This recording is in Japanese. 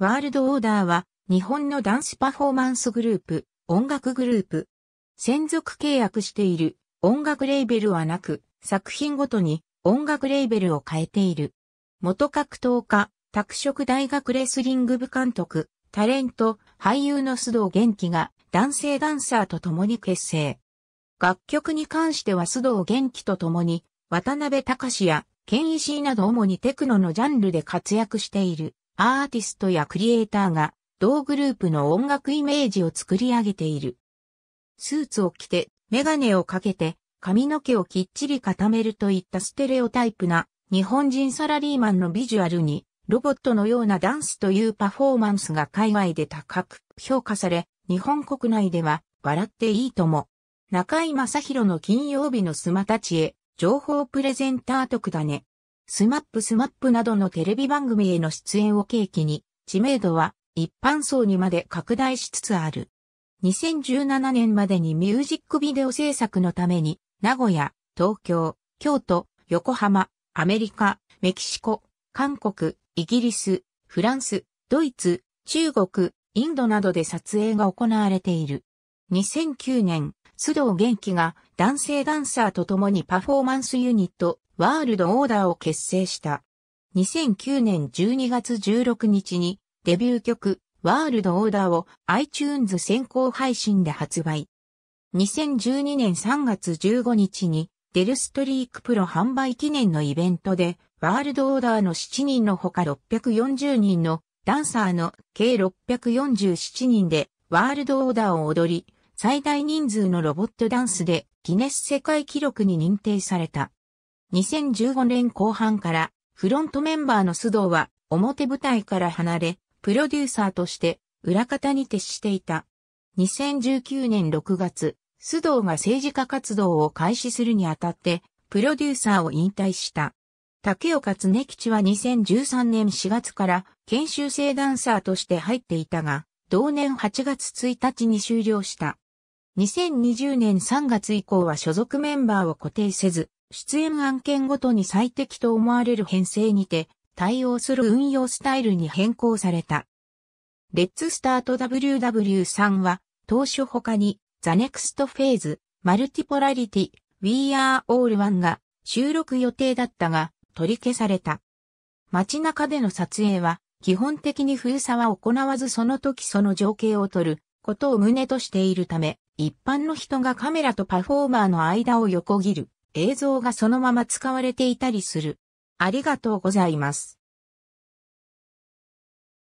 ワールドオーダーは日本のダンスパフォーマンスグループ、音楽グループ。専属契約している音楽レーベルはなく、作品ごとに音楽レーベルを変えている。元格闘家、拓殖大学レスリング部監督、タレント、俳優の須藤元気が男性ダンサーと共に結成。楽曲に関しては須藤元気と共に、渡辺隆や、ケンイシーなど主にテクノのジャンルで活躍している。アーティストやクリエイターが同グループの音楽イメージを作り上げている。スーツを着て、メガネをかけて、髪の毛をきっちり固めるといったステレオタイプな日本人サラリーマンのビジュアルにロボットのようなダンスというパフォーマンスが海外で高く評価され、日本国内では笑っていいとも。中井正広の金曜日のスマたちへ情報プレゼンター特だね。スマップスマップなどのテレビ番組への出演を契機に、知名度は一般層にまで拡大しつつある。2017年までにミュージックビデオ制作のために、名古屋、東京、京都、横浜、アメリカ、メキシコ、韓国、イギリス、フランス、ドイツ、中国、インドなどで撮影が行われている。2009年、須藤元気が男性ダンサーと共にパフォーマンスユニットワールドオーダーを結成した。2009年12月16日にデビュー曲ワールドオーダーを iTunes 先行配信で発売。2012年3月15日にデルストリークプロ販売記念のイベントでワールドオーダーの7人のほか640人のダンサーの計647人でワールドオーダーを踊り最大人数のロボットダンスでギネス世界記録に認定された。2015年後半からフロントメンバーの須藤は表舞台から離れ、プロデューサーとして裏方に徹していた。2019年6月、須藤が政治家活動を開始するにあたって、プロデューサーを引退した。竹岡恒吉は2013年4月から研修生ダンサーとして入っていたが、同年8月1日に終了した。2020年3月以降は所属メンバーを固定せず、出演案件ごとに最適と思われる編成にて、対応する運用スタイルに変更された。レッツスタート WW3 は、当初他に、ザネクストフェーズ、マルティポラリティ、We Are All One が収録予定だったが、取り消された。街中での撮影は、基本的に封鎖は行わずその時その情景を撮ることを旨としているため、一般の人がカメラとパフォーマーの間を横切る映像がそのまま使われていたりする。ありがとうございます。